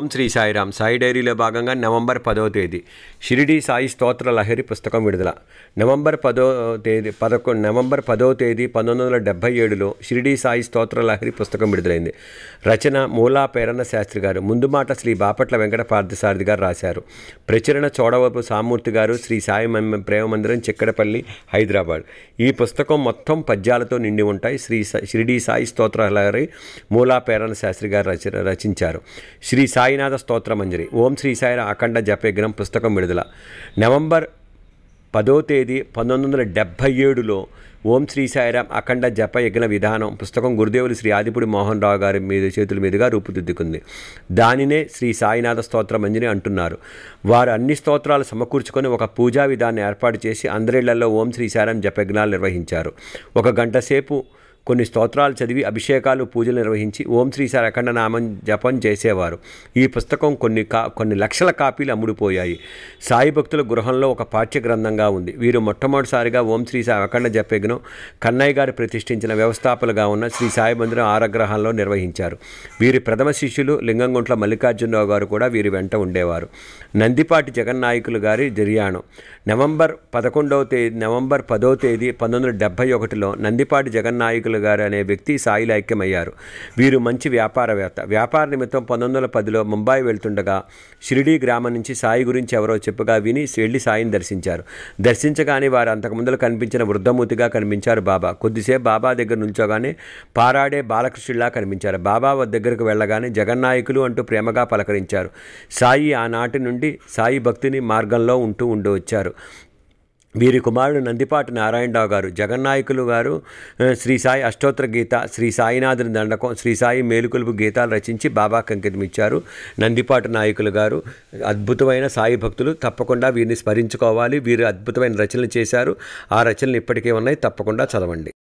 ఓం శ్రీ సాయిరామ్ సాయి డైరీలో భాగంగా నవంబర్ పదో తేదీ షిరిడి సాయి స్తోత్ర లహరి పుస్తకం విడుదల నవంబర్ పదో తేదీ పదకొండు నవంబర్ పదో తేదీ పంతొమ్మిది వందల డెబ్బై ఏడులో షిరిడి సాయి స్తోత్ర లహరి పుస్తకం విడుదలైంది రచన మూలా పేరన్న శాస్త్రి గారు ముందు మాట శ్రీ బాపట్ల వెంకట పార్థసారథి గారు రాశారు ప్రచురణ చోడవరపు సామూర్తి గారు శ్రీ సాయి ప్రేమ మందిరం చిక్కడపల్లి హైదరాబాద్ ఈ పుస్తకం మొత్తం పద్యాలతో నిండి ఉంటాయి శ్రీ షిరిడి సాయి స్తోత్ర లహరి మూలా పేరన్న శాస్త్రి గారు రచ రచించారు శ్రీ సాయి సాయినాథ స్తోత్ర మంజరి ఓం శ్రీ సాయి అఖండ జపయజ్ఞం పుస్తకం విడుదల నవంబర్ పదో తేదీ పంతొమ్మిది వందల డెబ్భై ఏడులో ఓం శ్రీ సాయిరాం అఖండ జపయజ్ఞ విధానం పుస్తకం గురుదేవులు శ్రీ ఆదిపుడి మోహన్ రావు గారి మీద చేతుల మీదుగా రూపుదిద్దుకుంది దానినే శ్రీ సాయినాథ స్తోత్రం అని అంటున్నారు వారు అన్ని స్తోత్రాలు సమకూర్చుకొని ఒక పూజా విధాన్ని ఏర్పాటు చేసి అందరిళ్లలో ఓం శ్రీ సాయిరాం జపయజ్ఞాలు నిర్వహించారు ఒక గంట సేపు కొన్ని స్తోత్రాలు చదివి అభిషేకాలు పూజలు నిర్వహించి ఓం శ్రీ సార్ అఖండ నామం జపం చేసేవారు ఈ పుస్తకం కొన్ని కా కొన్ని లక్షల కాపీలు అమ్ముడుపోయాయి సాయి భక్తుల గృహంలో ఒక పాఠ్య గ్రంథంగా ఉంది వీరు మొట్టమొదటిసారిగా ఓం శ్రీ సాయి అఖండ జపయజ్ఞం కన్నయ్య గారు ప్రతిష్ఠించిన వ్యవస్థాపకులుగా ఉన్న శ్రీ సాయి మందిరం ఆరగ్రహాల్లో నిర్వహించారు వీరి ప్రథమ శిష్యులు లింగంగుంట్ల మల్లికార్జునరావు గారు కూడా వీరి వెంట ఉండేవారు నందిపాటి జగన్నాయకులు గారి దిర్యాణం నవంబర్ పదకొండవ తేదీ నవంబర్ పదో తేదీ పంతొమ్మిది వందల డెబ్బై ఒకటిలో నందిపాటి జగన్నాయకులు నాగల్ గారు అనే వ్యక్తి సాయిల ఐక్యమయ్యారు వీరు మంచి వ్యాపారవేత్త వ్యాపార నిమిత్తం పంతొమ్మిది వందల పదిలో ముంబాయి వెళ్తుండగా షిరిడీ గ్రామం నుంచి సాయి గురించి ఎవరో చెప్పగా విని వెళ్ళి సాయిని దర్శించారు దర్శించగానే వారు అంతకు ముందు కనిపించిన వృద్ధమూతిగా కనిపించారు బాబా కొద్దిసేపు బాబా దగ్గర నుంచోగానే పారాడే బాలకృష్ణుడిలా కనిపించారు బాబా దగ్గరకు వెళ్ళగానే జగన్నాయకులు అంటూ ప్రేమగా పలకరించారు సాయి ఆనాటి నుండి సాయి భక్తిని మార్గంలో ఉంటూ ఉండవచ్చారు వీరి కుమారుడు నందిపాటి నారాయణరావు గారు జగన్నాయకులు గారు శ్రీ సాయి అష్టోత్తర గీత శ్రీ సాయినాథుని దండకం శ్రీ సాయి మేలుకొలుపు గీతాలు రచించి బాబా అంకితం ఇచ్చారు నందిపాటి నాయకులు గారు అద్భుతమైన సాయి భక్తులు తప్పకుండా వీరిని స్మరించుకోవాలి వీరు అద్భుతమైన రచనలు చేశారు ఆ రచనలు ఇప్పటికే ఉన్నాయి తప్పకుండా చదవండి